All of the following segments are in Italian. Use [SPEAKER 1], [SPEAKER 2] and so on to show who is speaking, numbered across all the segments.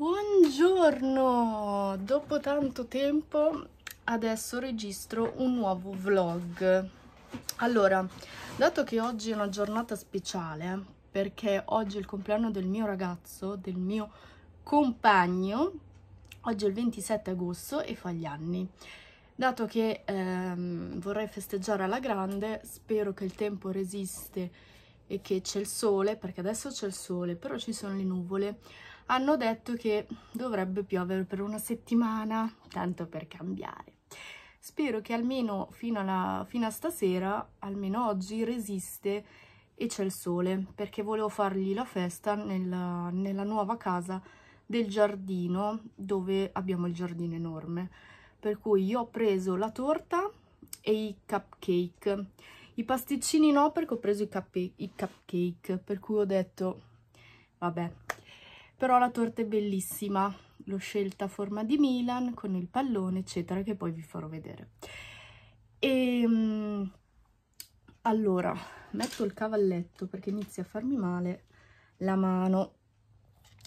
[SPEAKER 1] Buongiorno! Dopo tanto tempo adesso registro un nuovo vlog. Allora, dato che oggi è una giornata speciale, perché oggi è il compleanno del mio ragazzo, del mio compagno, oggi è il 27 agosto e fa gli anni. Dato che ehm, vorrei festeggiare alla grande, spero che il tempo resiste e che c'è il sole, perché adesso c'è il sole, però ci sono le nuvole hanno detto che dovrebbe piovere per una settimana, tanto per cambiare. Spero che almeno fino, alla, fino a stasera, almeno oggi, resiste e c'è il sole, perché volevo fargli la festa nella, nella nuova casa del giardino, dove abbiamo il giardino enorme. Per cui io ho preso la torta e i cupcake. I pasticcini no, perché ho preso i, cup i cupcake, per cui ho detto, vabbè, però la torta è bellissima l'ho scelta a forma di Milan con il pallone eccetera che poi vi farò vedere e ehm, allora metto il cavalletto perché inizia a farmi male la mano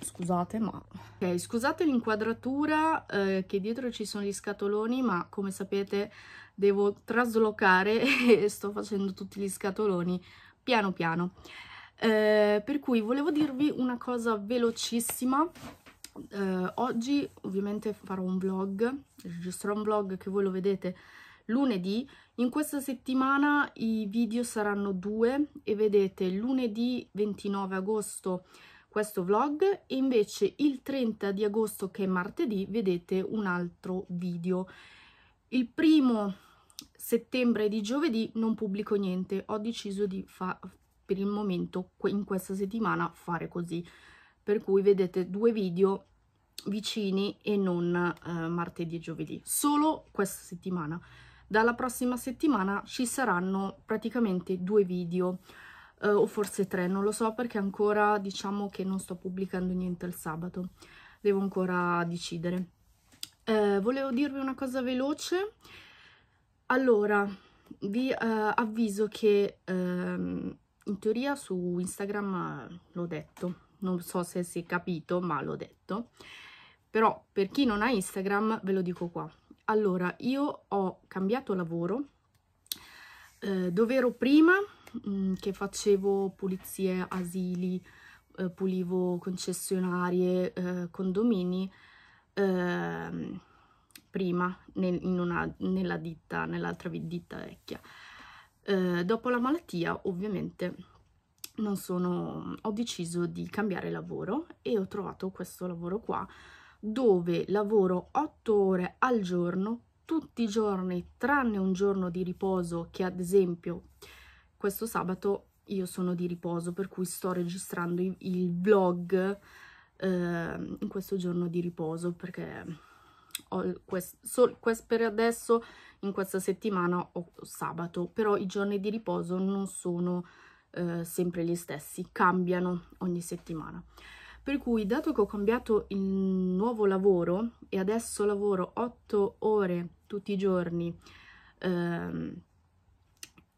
[SPEAKER 1] scusate ma ok scusate l'inquadratura eh, che dietro ci sono gli scatoloni ma come sapete devo traslocare e sto facendo tutti gli scatoloni piano piano eh, per cui volevo dirvi una cosa velocissima eh, oggi ovviamente farò un vlog registrerò un vlog che voi lo vedete lunedì in questa settimana i video saranno due e vedete lunedì 29 agosto questo vlog e invece il 30 di agosto che è martedì vedete un altro video il primo settembre di giovedì non pubblico niente ho deciso di fa per il momento in questa settimana fare così per cui vedete due video vicini e non eh, martedì e giovedì solo questa settimana dalla prossima settimana ci saranno praticamente due video eh, o forse tre non lo so perché ancora diciamo che non sto pubblicando niente il sabato devo ancora decidere eh, volevo dirvi una cosa veloce allora vi eh, avviso che ehm, in teoria su Instagram eh, l'ho detto, non so se si è capito, ma l'ho detto. Però per chi non ha Instagram ve lo dico qua. Allora, io ho cambiato lavoro eh, dove ero prima mh, mm, che facevo pulizie, asili, eh, pulivo concessionarie, eh, condomini, ehm, prima nel, una, nella ditta, nell'altra ditta vecchia. Eh, dopo la malattia ovviamente non sono, ho deciso di cambiare lavoro e ho trovato questo lavoro qua dove lavoro 8 ore al giorno tutti i giorni tranne un giorno di riposo che ad esempio questo sabato io sono di riposo per cui sto registrando il vlog eh, in questo giorno di riposo perché quest, so, quest per adesso in questa settimana ho sabato, però i giorni di riposo non sono eh, sempre gli stessi, cambiano ogni settimana. Per cui, dato che ho cambiato il nuovo lavoro e adesso lavoro 8 ore tutti i giorni, ehm,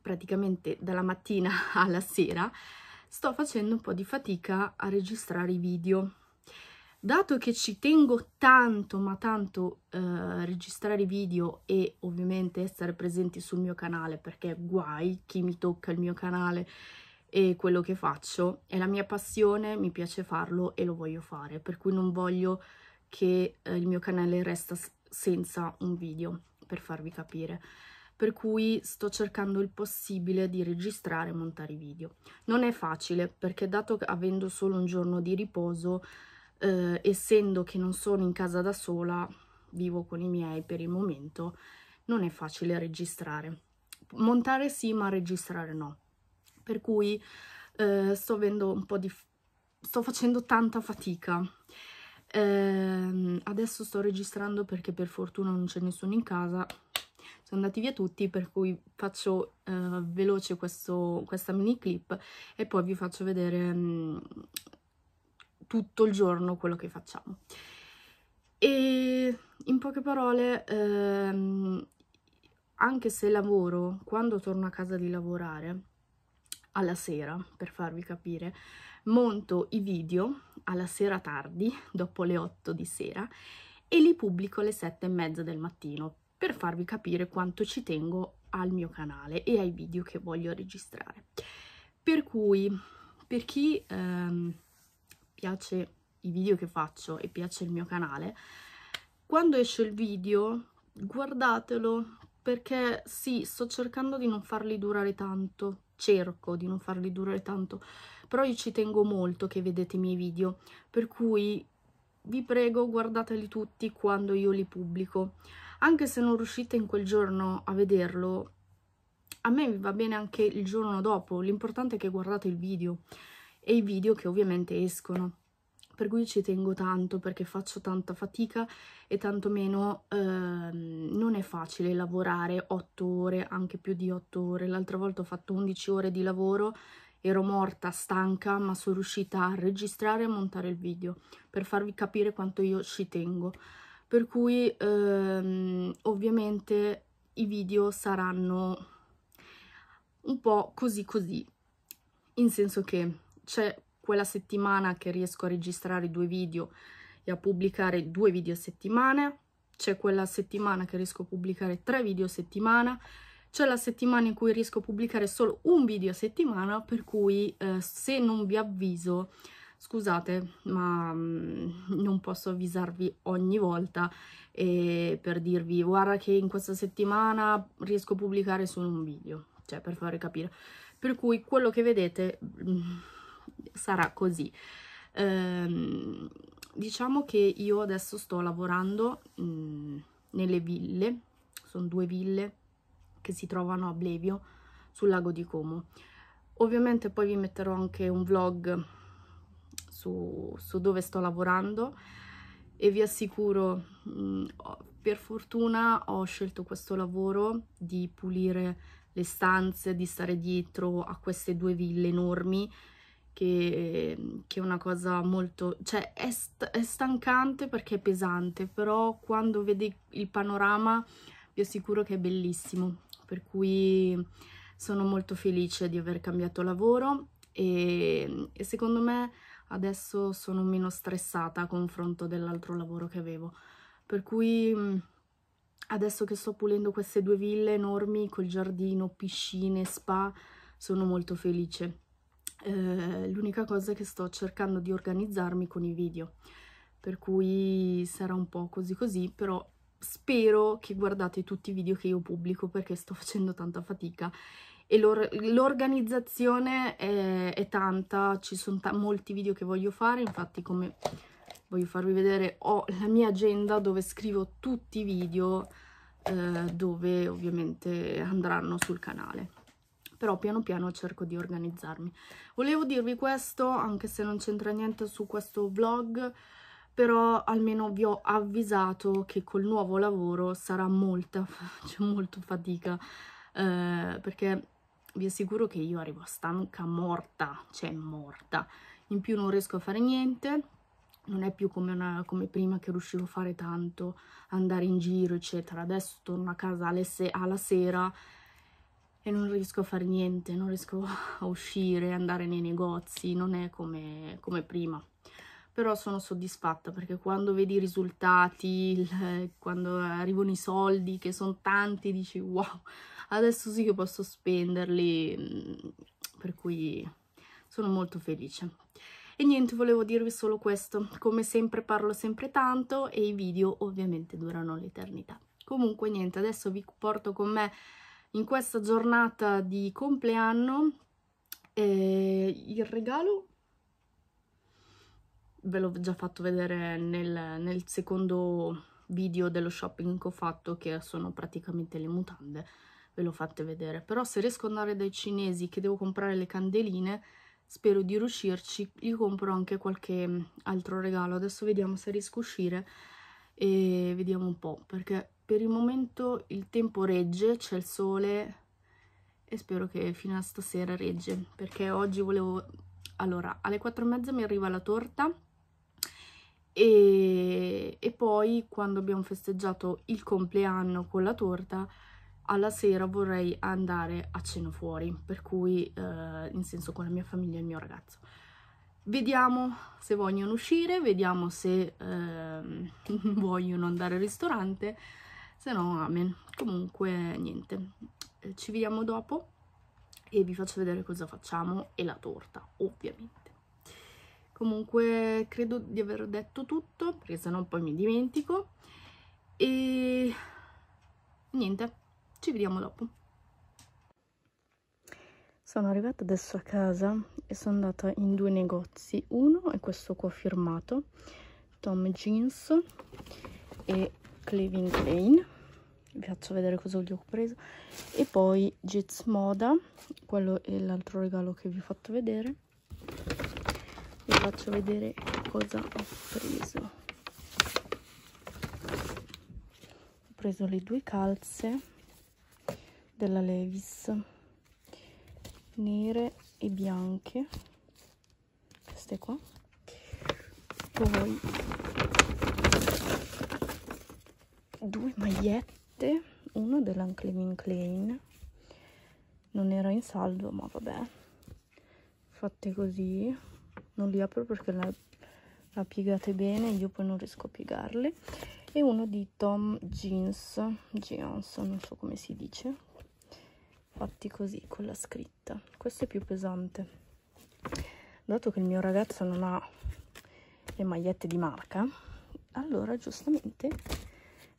[SPEAKER 1] praticamente dalla mattina alla sera, sto facendo un po' di fatica a registrare i video dato che ci tengo tanto ma tanto eh, registrare video e ovviamente essere presenti sul mio canale perché guai chi mi tocca il mio canale e quello che faccio è la mia passione, mi piace farlo e lo voglio fare per cui non voglio che eh, il mio canale resta senza un video per farvi capire per cui sto cercando il possibile di registrare e montare i video non è facile perché dato che avendo solo un giorno di riposo eh, essendo che non sono in casa da sola, vivo con i miei per il momento, non è facile registrare. Montare sì, ma registrare no. Per cui eh, sto, di... sto facendo tanta fatica. Eh, adesso sto registrando perché per fortuna non c'è nessuno in casa, sono andati via tutti, per cui faccio eh, veloce questo, questa mini clip e poi vi faccio vedere mh, mm, tutto il giorno quello che facciamo. E in poche parole, ehm, anche se lavoro, quando torno a casa di lavorare, alla sera, per farvi capire, monto i video alla sera tardi, dopo le 8 di sera, e li pubblico alle 7 e mezza del mattino, per farvi capire quanto ci tengo al mio canale e ai video che voglio registrare. Per cui, per chi... Ehm, piace i video che faccio e piace il mio canale, quando esce il video guardatelo perché sì, sto cercando di non farli durare tanto, cerco di non farli durare tanto, però io ci tengo molto che vedete i miei video, per cui vi prego guardateli tutti quando io li pubblico. Anche se non riuscite in quel giorno a vederlo, a me va bene anche il giorno dopo, l'importante è che guardate il video e i video che ovviamente escono. Per cui ci tengo tanto perché faccio tanta fatica e tantomeno eh, non è facile lavorare 8 ore, anche più di 8 ore. L'altra volta ho fatto 11 ore di lavoro ero morta, stanca, ma sono riuscita a registrare e montare il video per farvi capire quanto io ci tengo. Per cui ehm, ovviamente i video saranno un po' così così, in senso che c'è quella settimana che riesco a registrare due video e a pubblicare due video a settimana, c'è quella settimana che riesco a pubblicare tre video a settimana, c'è la settimana in cui riesco a pubblicare solo un video a settimana, per cui eh, se non vi avviso, scusate, ma mh, mm, non posso avvisarvi ogni volta eh, per dirvi guarda che in questa settimana riesco a pubblicare solo un video, cioè per fare capire. Per cui quello che vedete... Mh, mm, sarà così. Ehm, diciamo che io adesso sto lavorando mh, mm, nelle ville, sono due ville che si trovano a Blevio sul lago di Como. Ovviamente poi vi metterò anche un vlog su, su dove sto lavorando e vi assicuro, mh, mm, per fortuna ho scelto questo lavoro di pulire le stanze, di stare dietro a queste due ville enormi che, che è una cosa molto... cioè è, st è stancante perché è pesante, però quando vedi il panorama vi assicuro che è bellissimo, per cui sono molto felice di aver cambiato lavoro e, e secondo me adesso sono meno stressata a confronto dell'altro lavoro che avevo. Per cui adesso che sto pulendo queste due ville enormi col giardino, piscine, spa, sono molto felice. Eh, l'unica cosa è che sto cercando di organizzarmi con i video per cui sarà un po' così così però spero che guardate tutti i video che io pubblico perché sto facendo tanta fatica e l'organizzazione è, è, tanta, ci sono molti video che voglio fare, infatti come voglio farvi vedere ho la mia agenda dove scrivo tutti i video eh, dove ovviamente andranno sul canale però piano piano cerco di organizzarmi. Volevo dirvi questo, anche se non c'entra niente su questo vlog, però almeno vi ho avvisato che col nuovo lavoro sarà molta, cioè molto fatica, eh, perché vi assicuro che io arrivo stanca, morta, cioè morta. In più non riesco a fare niente, non è più come, una, come, prima che riuscivo a fare tanto, andare in giro, eccetera. Adesso torno a casa alle se alla sera e non riesco a fare niente, non riesco a uscire, andare nei negozi, non è come, come prima. Però sono soddisfatta perché quando vedi i risultati, quando arrivano i soldi, che sono tanti, dici wow, adesso sì che posso spenderli, mm, per cui sono molto felice. E niente, volevo dirvi solo questo, come sempre parlo sempre tanto e i video ovviamente durano l'eternità. Comunque niente, adesso vi porto con me in questa giornata di compleanno eh, il regalo ve l'ho già fatto vedere nel, nel secondo video dello shopping che ho fatto che sono praticamente le mutande ve l'ho fate vedere però se riesco ad andare dai cinesi che devo comprare le candeline spero di riuscirci io compro anche qualche altro regalo adesso vediamo se riesco a uscire e vediamo un po', perché per il momento il tempo regge, c'è il sole e spero che fino a stasera regge, perché oggi volevo... Allora, alle quattro e mezza mi arriva la torta e, e poi quando abbiamo festeggiato il compleanno con la torta alla sera vorrei andare a cena fuori, per cui eh, in senso con la mia famiglia e il mio ragazzo. Vediamo se vogliono uscire, vediamo se eh, vogliono andare al ristorante, se no amen. Comunque niente, eh, ci vediamo dopo e vi faccio vedere cosa facciamo e la torta ovviamente. Comunque credo di aver detto tutto perché sennò poi mi dimentico e niente, ci vediamo dopo. Sono arrivata adesso a casa e sono andata in due negozi. Uno è questo qua firmato, Tom Jeans e Clevin Klein. Vi faccio vedere cosa gli ho preso. E poi Jets Moda, quello è l'altro regalo che vi ho fatto vedere. Vi faccio vedere cosa ho preso. Ho preso le due calze della Levis nere e bianche queste qua poi due magliette uno dell'Unclean Klein non era in saldo ma vabbè fatte così non li apro perché la, la piegate bene io poi non riesco a piegarle e uno di Tom Jeans Jeans non so come si dice fatti così con la scritta questo è più pesante dato che il mio ragazzo non ha le magliette di marca allora giustamente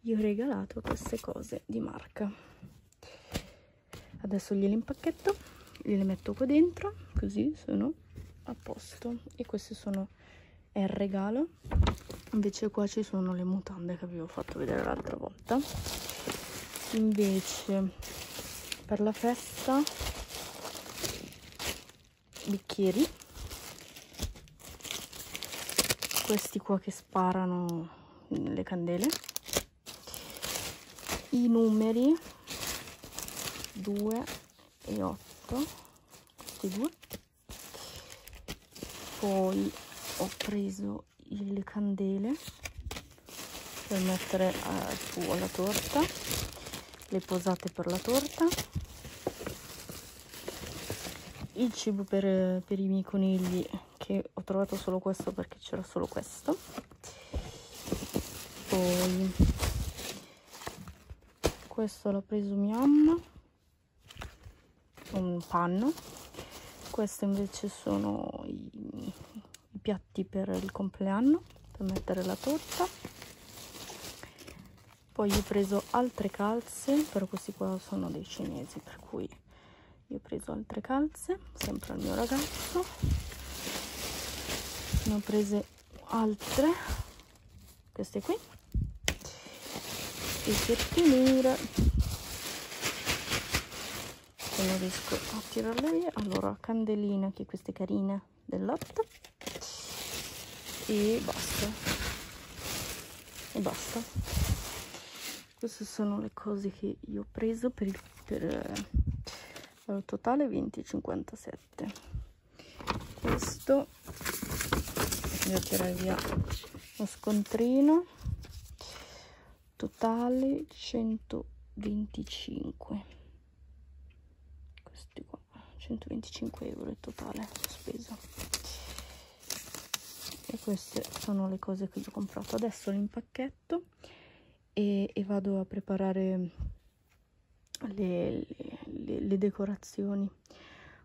[SPEAKER 1] gli ho regalato queste cose di marca adesso gliele impacchetto gliele metto qua dentro così sono a posto e queste sono il regalo invece qua ci sono le mutande che vi ho fatto vedere l'altra volta invece per la festa bicchieri questi qua che sparano le candele i numeri 2 e 8 questi due poi ho preso le candele per mettere eh, su alla torta le posate per la torta il cibo per, per i miei conigli che ho trovato solo questo perché c'era solo questo poi questo l'ha preso mia mamma un panno questo invece sono i, i piatti per il compleanno per mettere la torta poi ho preso altre calze però questi qua sono dei cinesi per cui io ho preso altre calze sempre al mio ragazzo ne ho prese altre queste qui e per finire se non riesco a tirarle via allora candelina che queste carine del latte e basta e basta queste sono le cose che io ho preso per, per sono totale 20,57 questo devo tirare via lo scontrino totale 125 questi qua 125 euro il totale speso e queste sono le cose che ho comprato adesso l'impacchetto e, e, vado a preparare le, le le, le decorazioni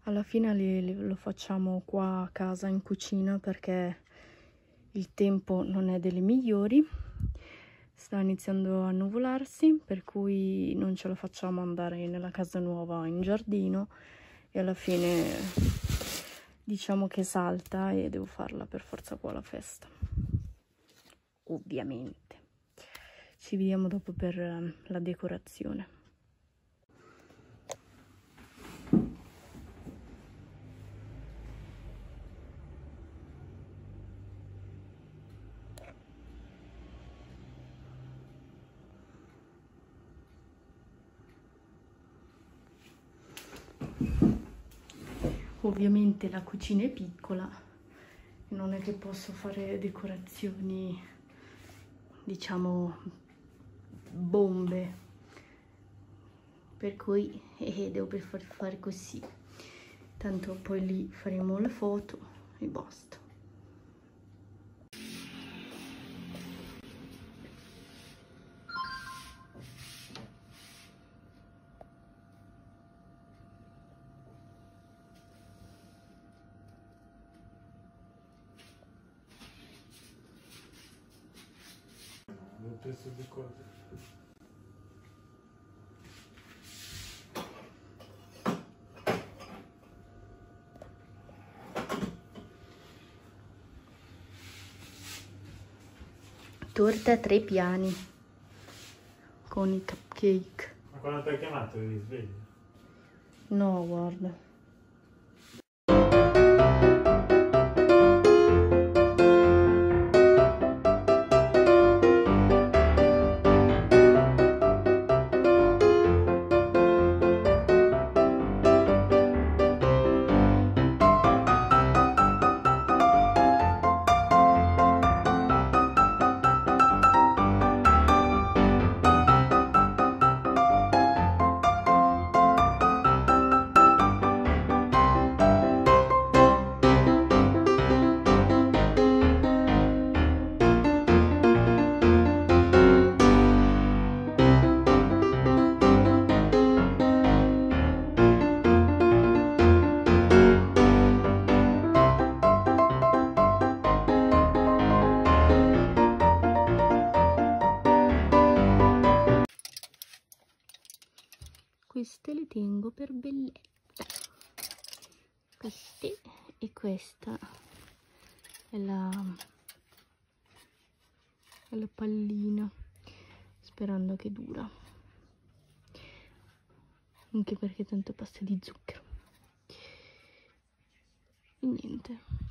[SPEAKER 1] alla fine le, le, lo facciamo qua a casa in cucina perché il tempo non è delle migliori sta iniziando a nuvolarsi per cui non ce la facciamo andare nella casa nuova in giardino e alla fine diciamo che salta e devo farla per forza qua la festa ovviamente ci vediamo dopo per ehm, la decorazione ovviamente la cucina è piccola non è che posso fare decorazioni diciamo bombe per cui eh, eh, devo per far fare così tanto poi lì faremo la foto e basta Torta a tre piani con i cupcake. Ma quando ti hai chiamato eri sveglia? No, guarda. queste le tengo per bellezza queste e questa è la, è la pallina sperando che dura anche perché tanto passa di zucchero e niente